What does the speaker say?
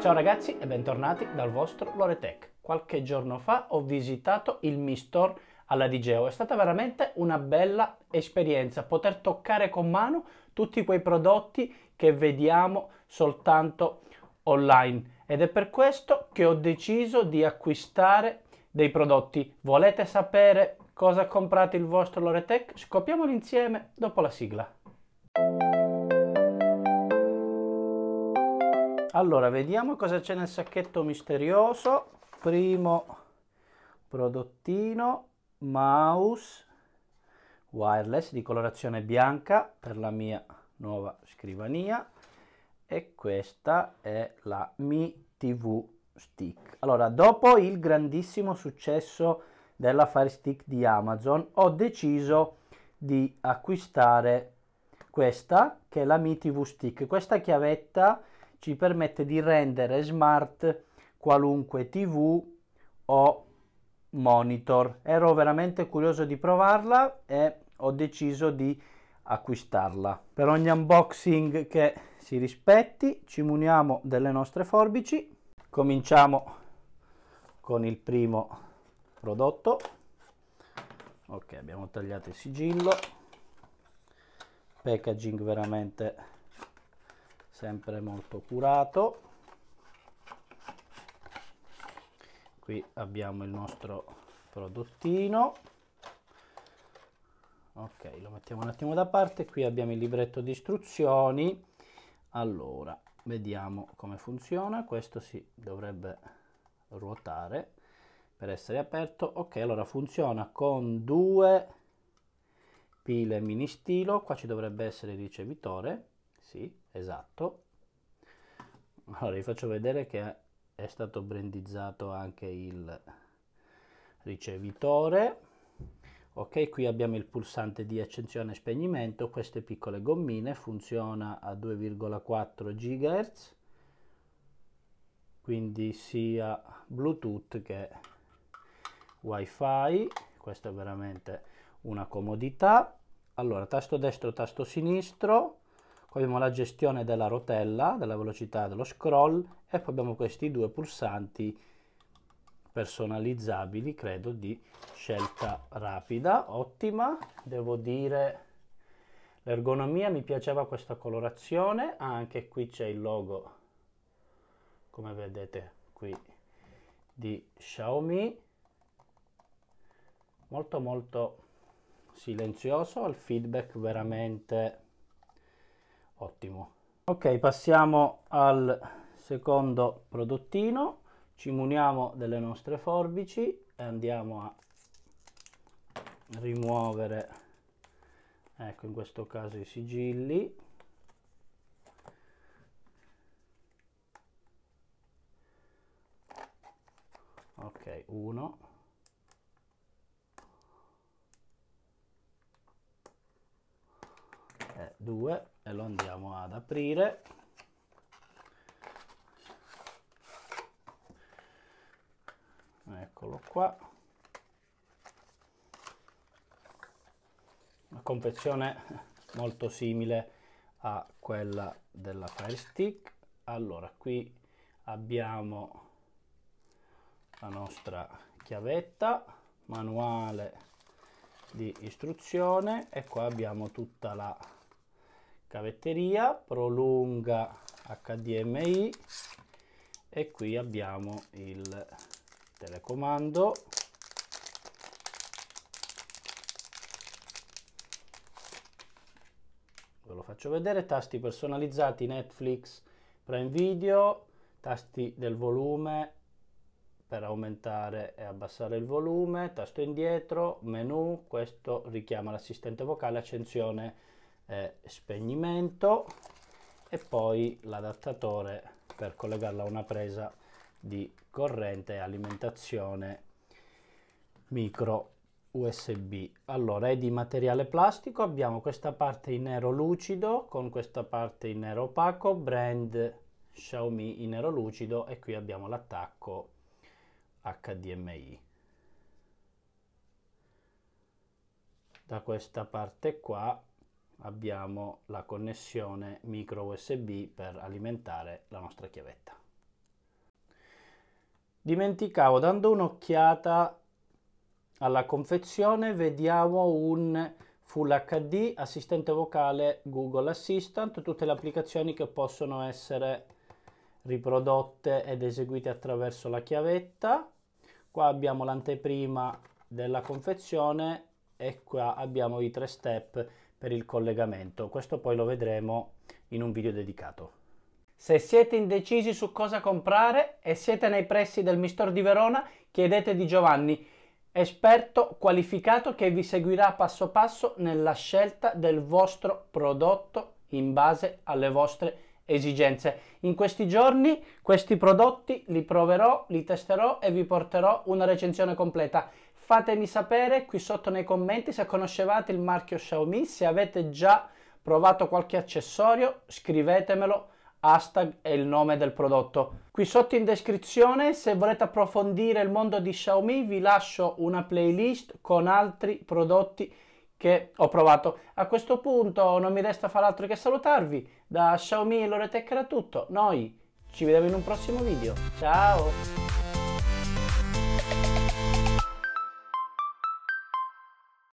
Ciao ragazzi e bentornati dal vostro Loretech. Qualche giorno fa ho visitato il Mi Store alla Digeo. È stata veramente una bella esperienza poter toccare con mano tutti quei prodotti che vediamo soltanto online ed è per questo che ho deciso di acquistare dei prodotti. Volete sapere cosa ha comprato il vostro Loretech? Scopriamolo insieme dopo la sigla. Allora, vediamo cosa c'è nel sacchetto misterioso. Primo prodottino, mouse wireless di colorazione bianca per la mia nuova scrivania e questa è la Mi TV Stick. Allora, dopo il grandissimo successo della Fire Stick di Amazon, ho deciso di acquistare questa che è la Mi TV Stick. Questa chiavetta ci permette di rendere smart qualunque tv o monitor. Ero veramente curioso di provarla e ho deciso di acquistarla. Per ogni unboxing che si rispetti ci muniamo delle nostre forbici. Cominciamo con il primo prodotto. Ok, abbiamo tagliato il sigillo. Packaging veramente sempre molto curato qui abbiamo il nostro prodottino ok lo mettiamo un attimo da parte qui abbiamo il libretto di istruzioni allora vediamo come funziona questo si dovrebbe ruotare per essere aperto ok allora funziona con due pile mini stilo qua ci dovrebbe essere il ricevitore sì, esatto. Allora vi faccio vedere che è stato brandizzato anche il ricevitore. Ok, qui abbiamo il pulsante di accensione e spegnimento, queste piccole gommine, funziona a 2,4 GHz, quindi sia Bluetooth che WiFi, questa è veramente una comodità. Allora, tasto destro, tasto sinistro, poi abbiamo la gestione della rotella, della velocità dello scroll e poi abbiamo questi due pulsanti personalizzabili, credo, di scelta rapida, ottima, devo dire l'ergonomia, mi piaceva questa colorazione, ah, anche qui c'è il logo, come vedete qui, di Xiaomi, molto molto silenzioso, il feedback veramente ottimo. Ok, passiamo al secondo prodottino. Ci muniamo delle nostre forbici e andiamo a rimuovere, ecco in questo caso i sigilli. Ok, uno. Eh, due e lo andiamo ad aprire eccolo qua una confezione molto simile a quella della Fire Stick allora qui abbiamo la nostra chiavetta manuale di istruzione e qua abbiamo tutta la cavetteria, prolunga HDMI e qui abbiamo il telecomando ve lo faccio vedere tasti personalizzati Netflix Prime Video tasti del volume per aumentare e abbassare il volume tasto indietro menu questo richiama l'assistente vocale accensione e spegnimento e poi l'adattatore per collegarla a una presa di corrente e alimentazione micro USB. Allora, è di materiale plastico, abbiamo questa parte in nero lucido con questa parte in nero opaco, brand Xiaomi in nero lucido e qui abbiamo l'attacco HDMI. Da questa parte qua abbiamo la connessione micro USB per alimentare la nostra chiavetta. Dimenticavo, dando un'occhiata alla confezione vediamo un Full HD, assistente vocale Google Assistant, tutte le applicazioni che possono essere riprodotte ed eseguite attraverso la chiavetta. Qua abbiamo l'anteprima della confezione e qua abbiamo i tre step per il collegamento. Questo poi lo vedremo in un video dedicato. Se siete indecisi su cosa comprare e siete nei pressi del Mistor di Verona, chiedete di Giovanni, esperto qualificato che vi seguirà passo passo nella scelta del vostro prodotto in base alle vostre esigenze. In questi giorni questi prodotti li proverò, li testerò e vi porterò una recensione completa. Fatemi sapere qui sotto nei commenti se conoscevate il marchio Xiaomi, se avete già provato qualche accessorio, scrivetemelo hashtag è il nome del prodotto. Qui sotto in descrizione, se volete approfondire il mondo di Xiaomi, vi lascio una playlist con altri prodotti che ho provato. A questo punto non mi resta far altro che salutarvi. Da Xiaomi e Loretech era tutto. Noi ci vediamo in un prossimo video. Ciao!